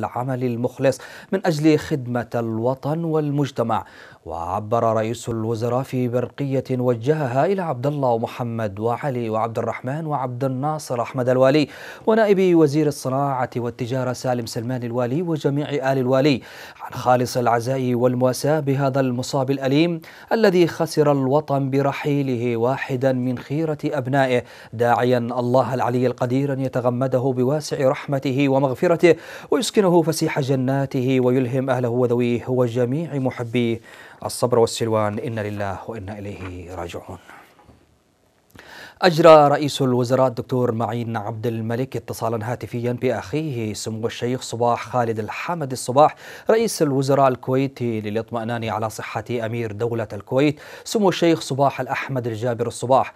العمل المخلص من أجل خدمة الوطن والمجتمع وعبر رئيس الوزراء في برقية وجهها إلى عبد الله ومحمد وعلي وعبد الرحمن وعبد الناصر أحمد الوالي ونائب وزير الصناعة والتجارة سالم سلمان الوالي وجميع آل الوالي عن خالص العزاء والمواساة بهذا المصاب الأليم الذي خسر الوطن برحيله واحدا من خيرة أبنائه داعيا الله العلي القدير أن يتغمده بواسع رحمته ومغفرته ويسكنه يمنحه فسيح جناته ويلهم أهله وذويه وجميع محبيه الصبر والسلوان إن لله وإنا إليه راجعون أجرى رئيس الوزراء الدكتور معين عبد الملك اتصالا هاتفيا بأخيه سمو الشيخ صباح خالد الحمد الصباح رئيس الوزراء الكويتي للاطمئنان على صحة أمير دولة الكويت سمو الشيخ صباح الأحمد الجابر الصباح